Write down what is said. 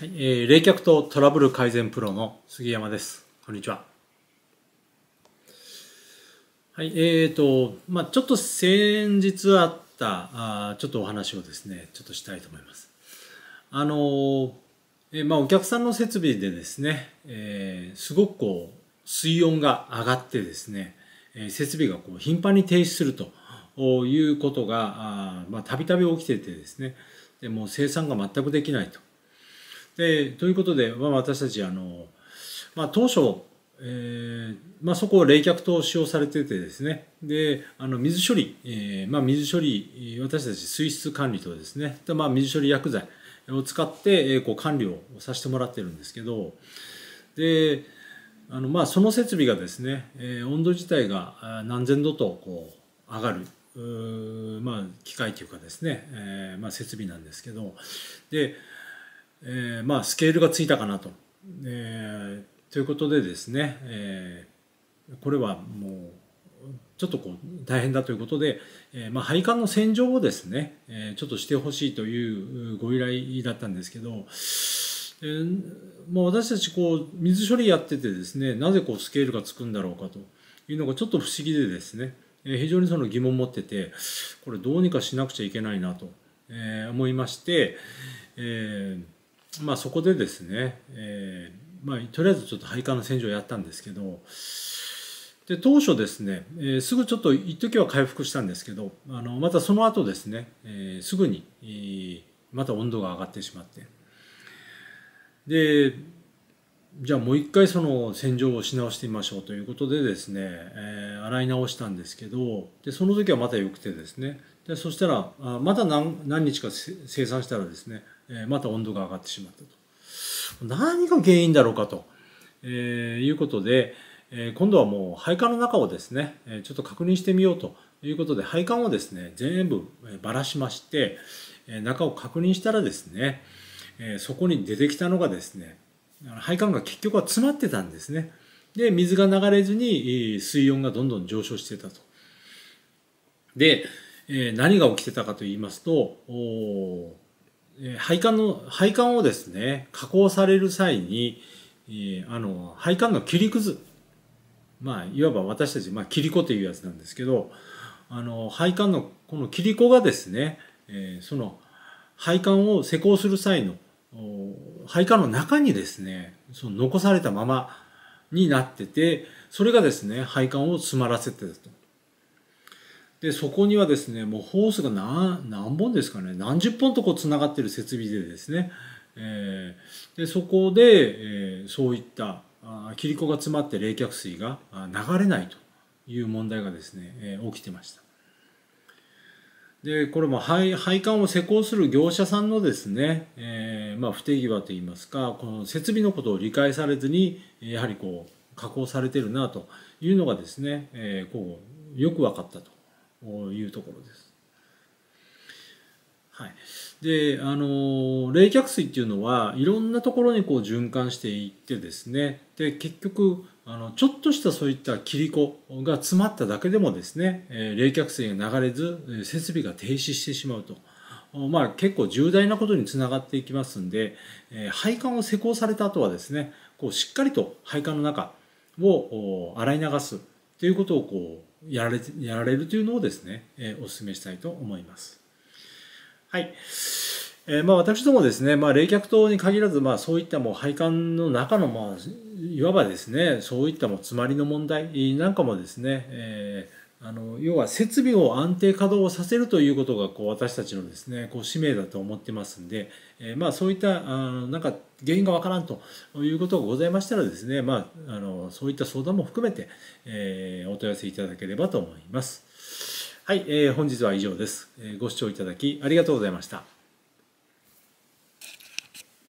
はい、えー、冷却とトラブル改善プロの杉山です。こんにちは。はい、えーと、まあちょっと先日あったあちょっとお話をですね、ちょっとしたいと思います。あのー、えー、まあお客さんの設備でですね、えー、すごくこう水温が上がってですね、えー、設備がこう頻繁に停止するということがたびたび起きててですね、でも生産が全くできないと。ということで、まあ、私たちあの、まあ、当初、えーまあ、そこを冷却と使用されててですねであの水処理、えーまあ、水処理私たち水質管理とですねで、まあ、水処理薬剤を使って、えー、こう管理をさせてもらってるんですけどであのまあその設備がですね、えー、温度自体が何千度とこう上がるまあ、機械というかですね、えーまあ、設備なんですけどでえー、まあスケールがついたかなと。えー、ということでですね、えー、これはもうちょっとこう大変だということで、えー、まあ、配管の洗浄をですね、えちょっとしてほしいというご依頼だったんですけど、えー、もう私たちこう水処理やっててですねなぜこうスケールがつくんだろうかというのがちょっと不思議でですね、え非常にその疑問を持っててこれどうにかしなくちゃいけないなと、え思いまして、えーまあ、そこでですね、えーまあ、とりあえずちょっと配管の洗浄をやったんですけどで当初ですね、えー、すぐちょっと一時は回復したんですけどあのまたその後ですね、えー、すぐに、えー、また温度が上がってしまってでじゃあもう一回その洗浄をし直してみましょうということでですね、えー、洗い直したんですけどでその時はまた良くてですねでそしたらあまた何何日か生産したらですね、えー、また温度が上がってしまったと何が原因だろうかと、えー、いうことで、え今度はもう配管の中をですね、えちょっと確認してみようということで配管をですね全部ばらしまして、え中を確認したらですね、えそこに出てきたのがですね配管が結局は詰まってたんですねで水が流れずに水温がどんどん上昇してたとで何が起きてたかと言いますと配管の配管をですね加工される際にあの配管の切りくずまあいわば私たち、まあ、切り子というやつなんですけどあの配管のこの切り子がですねその配管を施工する際の配管の中にですねその残されたままになっててそれがですね配管を詰まらせてたと。でそこにはですねもうホースが何何本ですかね何十本とこうつながってる設備でですね、えー、でそこで、えー、そういったあ切り子が詰まって冷却水が流れないという問題がですね、えー、起きてました。でこれも配配管を施工する業者さんのですね、えーまあ、不手際といいますかこの設備のことを理解されずにやはりこう加工されてるなというのがですね、えー、こうよく分かったというところです。はい、であの冷却水っていうのはいろんなところにこう循環していってですねで結局あのちょっとしたそういった切り子が詰まっただけでもですね冷却水が流れず設備が停止してしまうとまあ、結構重大なことにつながっていきますんで、えー、配管を施工された後はですねこうしっかりと配管の中を洗い流すということをこうやられやられるというのをですね、えー、お勧めしたいと思います。はいえー、まあ、私どもですね、まあ、冷却塔に限らず、まあ、そういったもう配管の中の、まあ、いわばですねそういったも詰まりの問題なんかもですね、えーあの要は設備を安定稼働させるということがこう私たちのですねこう使命だと思ってますんで、えー、まあ、そういったあなんか原因がわからんということがございましたらですね、まあ、あのそういった相談も含めて、えー、お問い合わせいただければと思います。はい、えー、本日は以上です。ご視聴いただきありがとうございました。